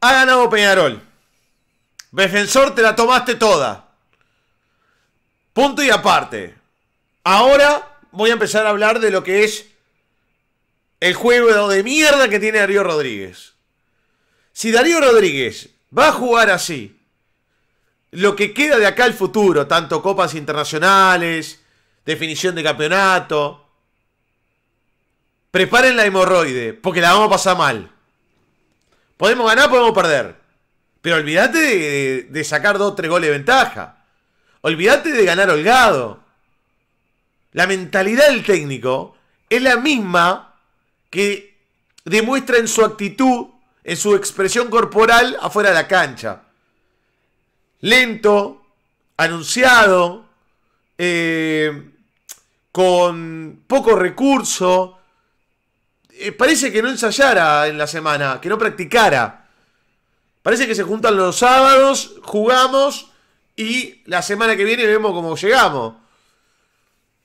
Ha ganado Peñarol. Defensor, te la tomaste toda. Punto y aparte. Ahora voy a empezar a hablar de lo que es el juego de mierda que tiene Darío Rodríguez. Si Darío Rodríguez va a jugar así, lo que queda de acá al futuro, tanto copas internacionales, definición de campeonato, preparen la hemorroide, porque la vamos a pasar mal. Podemos ganar, podemos perder. Pero olvídate de, sacar dos o tres goles de ventaja. Olvídate de ganar holgado. La mentalidad del técnico es la misma que demuestra en su actitud, en su expresión corporal afuera de la cancha. Lento, anunciado, eh, con poco recurso, eh, parece que no ensayara en la semana, que no practicara. Parece que se juntan los sábados, jugamos y la semana que viene vemos cómo llegamos.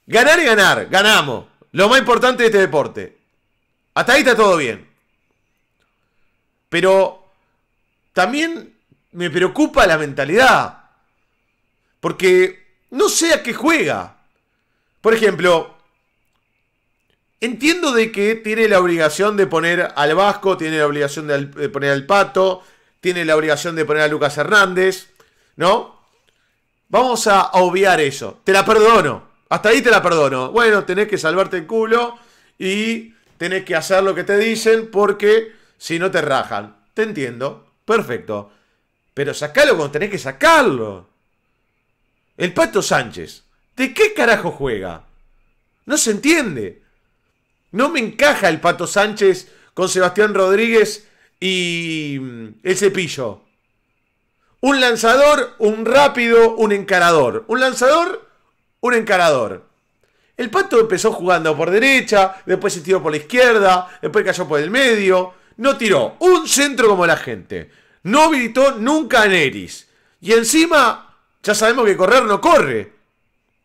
Ganar y ganar, ganamos. Lo más importante de este deporte. Hasta ahí está todo bien. Pero también me preocupa la mentalidad. Porque no sé a qué juega. Por ejemplo, Entiendo de que tiene la obligación de poner al Vasco, tiene la obligación de, poner al Pato, tiene la obligación de poner a Lucas Hernández, ¿no? Vamos a obviar eso. Te la perdono. Hasta ahí te la perdono. Bueno, tenés que salvarte el culo y tenés que hacer lo que te dicen porque si no te rajan. Te entiendo. Perfecto. Pero sacalo cuando tenés que sacarlo. El Pato Sánchez. ¿De qué carajo juega? No se entiende. No me encaja el Pato Sánchez con Sebastián Rodríguez y mm, el cepillo. Un lanzador, un rápido, un encarador. Un lanzador, un encarador. El pato empezó jugando por derecha, después se tiró por la izquierda, después cayó por el medio. No tiró un centro como la gente. No habilitó nunca a Neris. Y encima, ya sabemos que correr no corre.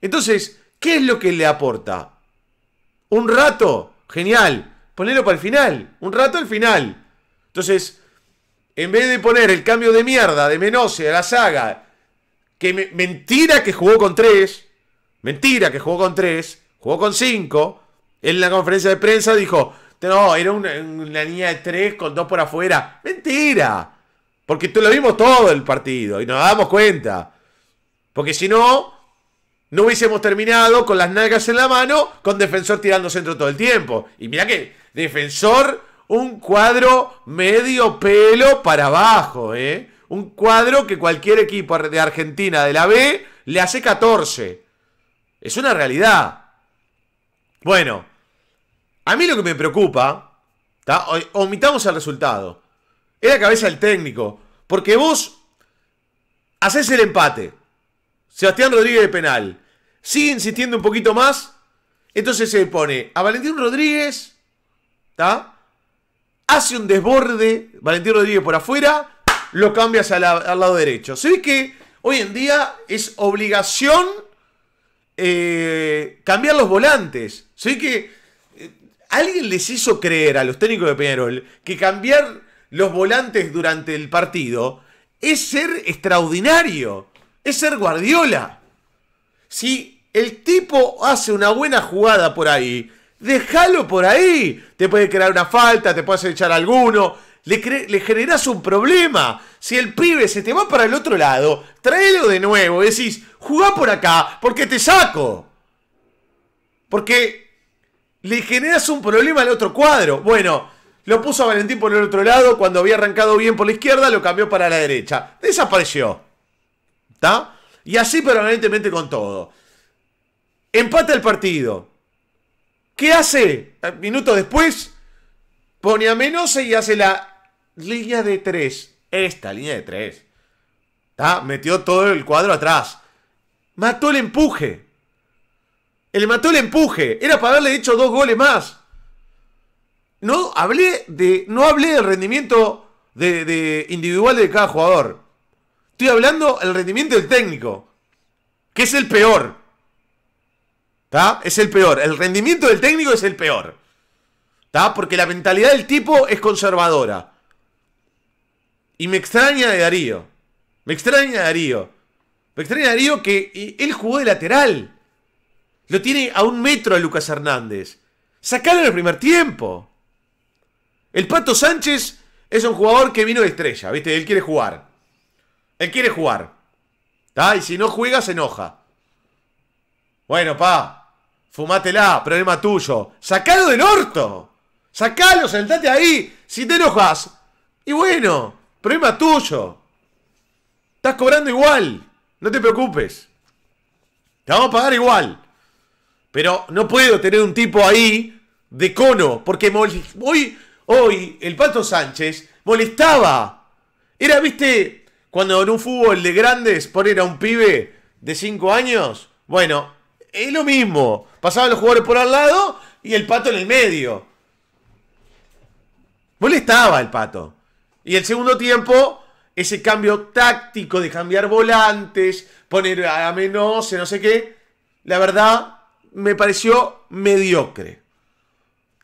Entonces, ¿qué es lo que le aporta? ¿Un rato? Genial. Ponelo para el final. Un rato al final. Entonces, en vez de poner el cambio de mierda de Menose a la saga, que mentira que jugó con 3, mentira que jugó con 3, jugó con 5, en la conferencia de prensa dijo, no, era una, niña de 3 con dos por afuera. Mentira. Porque tú lo vimos todo el partido y nos damos cuenta. Porque si no, no hubiésemos terminado con las nalgas en la mano, con defensor tirando centro todo el tiempo. Y mira que defensor, un cuadro medio pelo para abajo, ¿eh? Un cuadro que cualquier equipo de Argentina de la B le hace 14. Es una realidad. Bueno, a mí lo que me preocupa, omitamos el resultado, es la cabeza del técnico. Porque vos haces el empate, Sebastián Rodríguez de penal. Sigue insistiendo un poquito más. Entonces se pone a Valentín Rodríguez. Hace un desborde. Valentín Rodríguez por afuera. Lo cambias al lado derecho. Se ve que hoy en día es obligación eh, cambiar los volantes. Se que eh, alguien les hizo creer a los técnicos de Peñarol que cambiar los volantes durante el partido es ser extraordinario es ser Guardiola. Si el tipo hace una buena jugada por ahí, déjalo por ahí. Te puede crear una falta, te puedes echar alguno, le, le, generás un problema. Si el pibe se te va para el otro lado, tráelo de nuevo. Decís, jugá por acá porque te saco. Porque le generas un problema al otro cuadro. Bueno, lo puso a Valentín por el otro lado. Cuando había arrancado bien por la izquierda, lo cambió para la derecha. Desapareció. Y así permanentemente con todo. Empata el partido. ¿Qué hace? Eh, Minuto después, pone a menos y hace la línea de tres. Esta línea de tres. ¿Está? Metió todo el cuadro atrás. Mató el empuje. El mató el empuje. Era para haberle hecho dos goles más. No hablé de. No hablé del rendimiento de individual de cada jugador. Estoy hablando del rendimiento del técnico, que es el peor. ¿Está? Es el peor. El rendimiento del técnico es el peor. ¿Está? Porque la mentalidad del tipo es conservadora. Y me extraña de Darío. Me extraña Darío. Me extraña Darío que él jugó de lateral. Lo tiene a un metro de Lucas Hernández. Sacalo en el primer tiempo. El Pato Sánchez es un jugador que vino de estrella, ¿viste? Él quiere jugar. Él quiere jugar. Y si no juega, se enoja. Bueno, pa. Fumátela, problema tuyo. ¡Sacalo del orto! ¡Sacalo, sentate ahí! Si te enojas. Y bueno, problema tuyo. Estás cobrando igual. No te preocupes. Te vamos a pagar igual. Pero no puedo tener un tipo ahí de cono. Porque hoy, hoy el Pato Sánchez molestaba. Era, viste, cuando en un fútbol de grandes poner a un pibe de 5 años, bueno, es lo mismo. Pasaban los jugadores por al lado y el pato en el medio. Molestaba el pato. Y el segundo tiempo, ese cambio táctico de cambiar volantes, poner a menos, no sé qué, la verdad me pareció mediocre.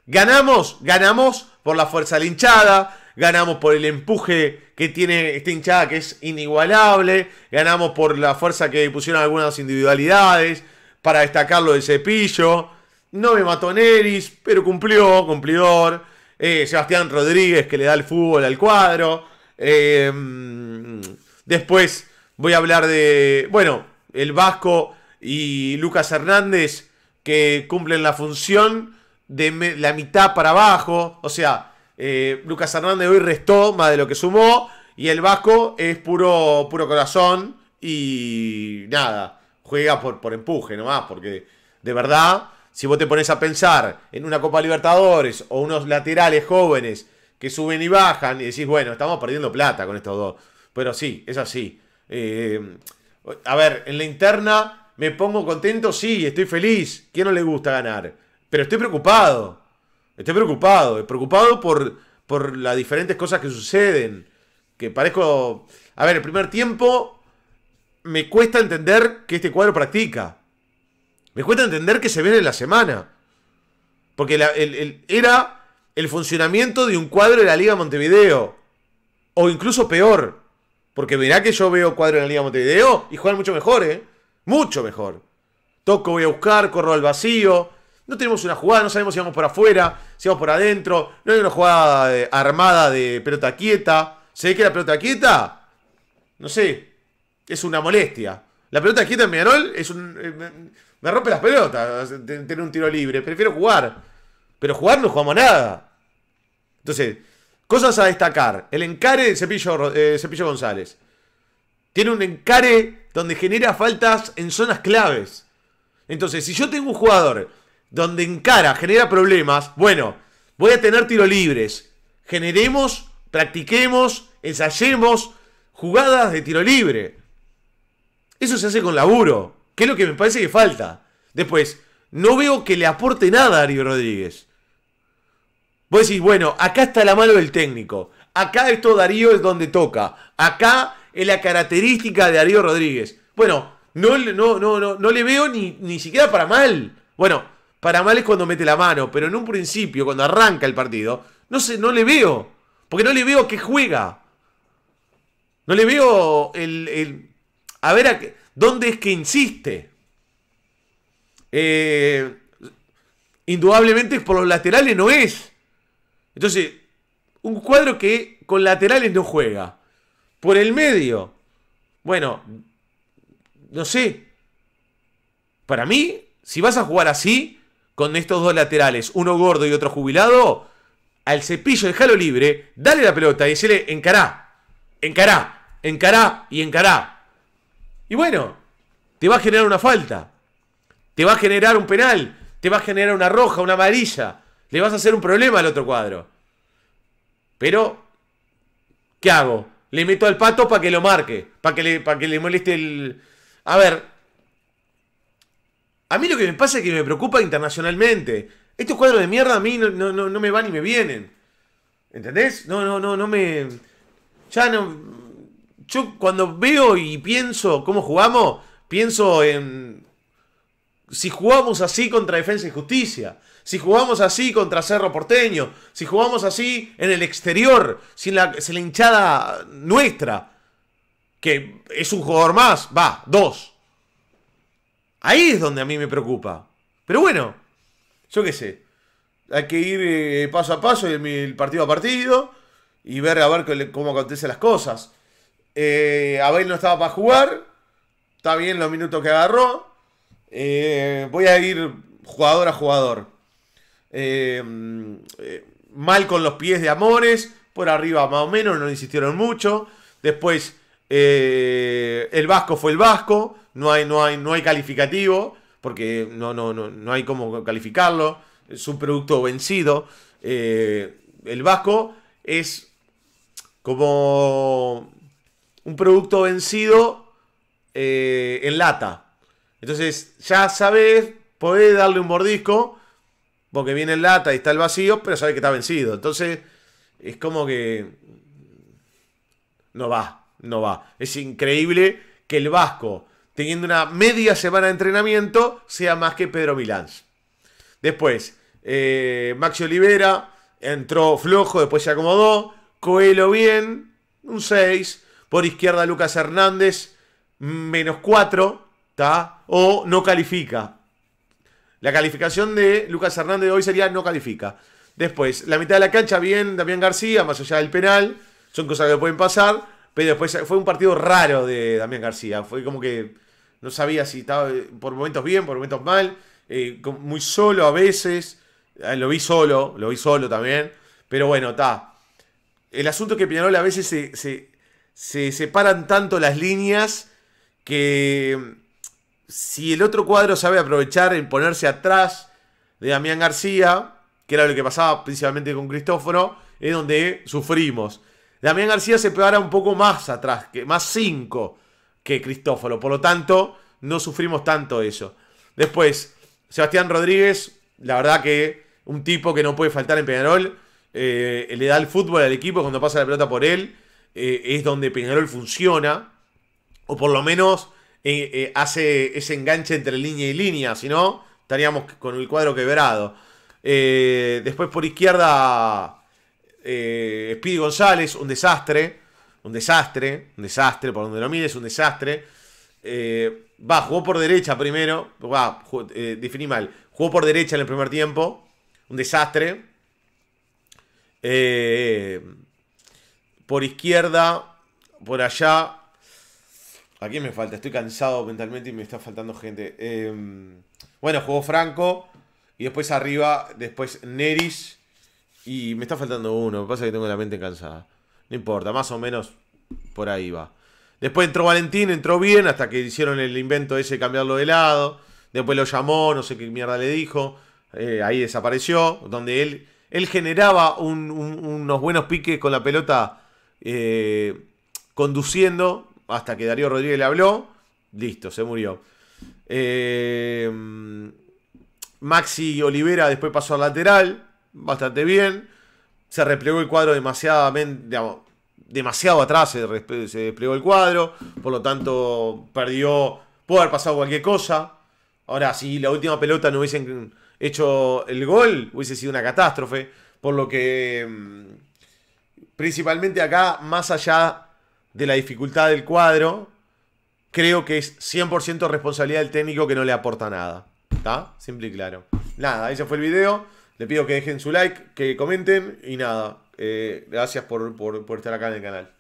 Ganamos, ganamos por la fuerza linchada, ganamos por el empuje que tiene este hinchada que es inigualable, ganamos por la fuerza que pusieron algunas individualidades para destacarlo de cepillo. No me mató Neris, pero cumplió, cumplidor. Eh, Sebastián Rodríguez que le da el fútbol al cuadro. Em, después voy a hablar de, bueno, el Vasco y Lucas Hernández que cumplen la función de la mitad para abajo. O sea, eh, Lucas Hernández hoy restó más de lo que sumó. Y el Vasco es puro, puro corazón. Y nada, juega por, por empuje nomás. Porque de verdad, si vos te pones a pensar en una Copa Libertadores o unos laterales jóvenes que suben y bajan y decís, bueno, estamos perdiendo plata con estos dos. Pero sí, es así. Eh, a ver, en la interna me pongo contento, sí, estoy feliz. ¿Quién no le gusta ganar? Pero estoy preocupado. Estoy preocupado, preocupado por, por las diferentes cosas que suceden. Que parezco... A ver, el primer tiempo me cuesta entender que este cuadro practica. Me cuesta entender que se viene la semana. Porque era el funcionamiento de un cuadro de la Liga Montevideo. O incluso peor. Porque verá que yo veo cuadro en la Liga Montevideo y juegan mucho mejor, ¿eh? Mucho mejor. Toco, voy a buscar, corro al vacío, no tenemos una jugada, no sabemos si vamos por afuera, si vamos por adentro. No hay una jugada eh, armada de pelota quieta. ¿Se ve que la pelota quieta? No sé. Es una molestia. La pelota quieta en Medanol es un. Eh, me, rompe las pelotas tener un tiro libre. Prefiero jugar. Pero jugar no jugamos nada. Entonces, cosas a destacar. El encare de Cepillo, eh, Cepillo González. Tiene un encare donde genera faltas en zonas claves. Entonces, si yo tengo un jugador donde encara, genera problemas, bueno, voy a tener tiro libres. Generemos, practiquemos, ensayemos jugadas de tiro libre. Eso se hace con laburo, que es lo que me parece que falta. Después, no veo que le aporte nada a Ari Rodríguez. Vos decís, bueno, acá está la mano del técnico. Acá esto Darío es donde toca. Acá es la característica de Darío Rodríguez. Bueno, no, no, no, no, no le veo ni, ni siquiera para mal. Bueno, para mal es cuando mete la mano, pero en un principio, cuando arranca el partido, no sé, no le veo. Porque no le veo que juega. No le veo el. a ver, a, ¿dónde es que insiste? Eh, indudablemente por los laterales no es. Entonces, un cuadro que con laterales no juega. Por el medio. Bueno, no sé. Para mí, si vas a jugar así, con estos dos laterales, uno gordo y otro jubilado, al cepillo, déjalo libre, dale la pelota y le encará, encará, encará y encará. Y bueno, te va a generar una falta, te va a generar un penal, te va a generar una roja, una amarilla, le vas a hacer un problema al otro cuadro. Pero, ¿qué hago? Le meto al pato para que lo marque, para que, le, para que le moleste el... A ver, a mí lo que me pasa es que me preocupa internacionalmente. Estos cuadros de mierda a mí no, no, me van y me vienen. ¿Entendés? No, no, no, no me. Ya no. Yo cuando veo y pienso cómo jugamos, pienso en. Si jugamos así contra Defensa y Justicia, si jugamos así contra Cerro Porteño, si jugamos así en el exterior, sin la, la hinchada nuestra, que es un jugador más, va, dos. Ahí es donde a mí me preocupa. Pero bueno, yo qué sé. Hay que ir eh, paso a paso, el partido a partido y ver a ver cómo acontecen las cosas. Eh, Abel no estaba para jugar. Está bien los minutos que agarró. Eh, voy a ir jugador a jugador. Mm, mal con los pies de Amores. Por arriba más o menos, no insistieron mucho. Después, el Vasco fue el Vasco no hay, no hay, no hay calificativo, porque no, no, no, hay como calificarlo, es un producto vencido. Eh, el Vasco es como un producto vencido eh, en lata. Entonces, ya sabes, podés darle un mordisco, porque viene en lata y está el vacío, pero sabes que está vencido. Entonces, es como que no va, no va. Es increíble que el Vasco teniendo una media semana de entrenamiento, sea más que Pedro Milán. Después, eh, Maxi Olivera entró flojo, después se acomodó. Coelho bien, un 6. Por izquierda, Lucas Hernández, menos 4. O no califica. La calificación de Lucas Hernández de hoy sería no califica. Después, la mitad de la cancha, bien Damián García, más allá del penal. Son cosas que pueden pasar. Pero después fue un partido raro de Damián García. Fue como que no sabía si estaba eh, por momentos bien, por momentos mal, eh, muy solo a veces, ah, lo vi solo, lo vi solo también, pero bueno, está. El asunto es que Peñarol a veces se, se, separan tanto las líneas que mm, si el otro cuadro sabe aprovechar en ponerse atrás de Damián García, que era lo que pasaba principalmente con Cristóforo, es donde sufrimos. Damián García se pegara un poco más atrás, que más 5 que Cristófalo. Por lo tanto, no sufrimos tanto eso. Después, Sebastián Rodríguez, la verdad que un tipo que no puede faltar en Peñarol. Eh, le da el fútbol al equipo cuando pasa la pelota por él. Eh, es donde Peñarol funciona. O por lo menos eh, hace ese enganche entre línea y línea. Si no, estaríamos con el cuadro quebrado. después por izquierda, Speedy González, un desastre un desastre, un desastre, por donde lo mires, un desastre. Eh, va, jugó por derecha primero, va, eh, definí mal, jugó por derecha en el primer tiempo, un desastre. Eh, por izquierda, por allá. Aquí me falta, estoy cansado mentalmente y me está faltando gente. Em, bueno, jugó Franco. Y después arriba, después Neris. Y me está faltando uno, me pasa que tengo la mente cansada. No importa, más o menos por ahí va. Después entró Valentín, entró bien, hasta que hicieron el invento ese de cambiarlo de lado. Después lo llamó, no sé qué mierda le dijo. Eh, ahí desapareció, donde él, él generaba unos buenos piques con la pelota eh, conduciendo, hasta que Darío Rodríguez le habló. Listo, se murió. Eh, Maxi Olivera después pasó al lateral, bastante bien se replegó el cuadro demasiado atrás se, desplegó el cuadro, por lo tanto perdió, pudo haber pasado cualquier cosa. Ahora, si la última pelota no hubiesen hecho el gol, hubiese sido una catástrofe, por lo que mm, principalmente acá, más allá de la dificultad del cuadro, creo que es 100% responsabilidad del técnico que no le aporta nada. ¿Está? Simple y claro. Nada, ese fue el video. Le pido que dejen su like, que comenten y nada. Eh, gracias por estar acá en el canal.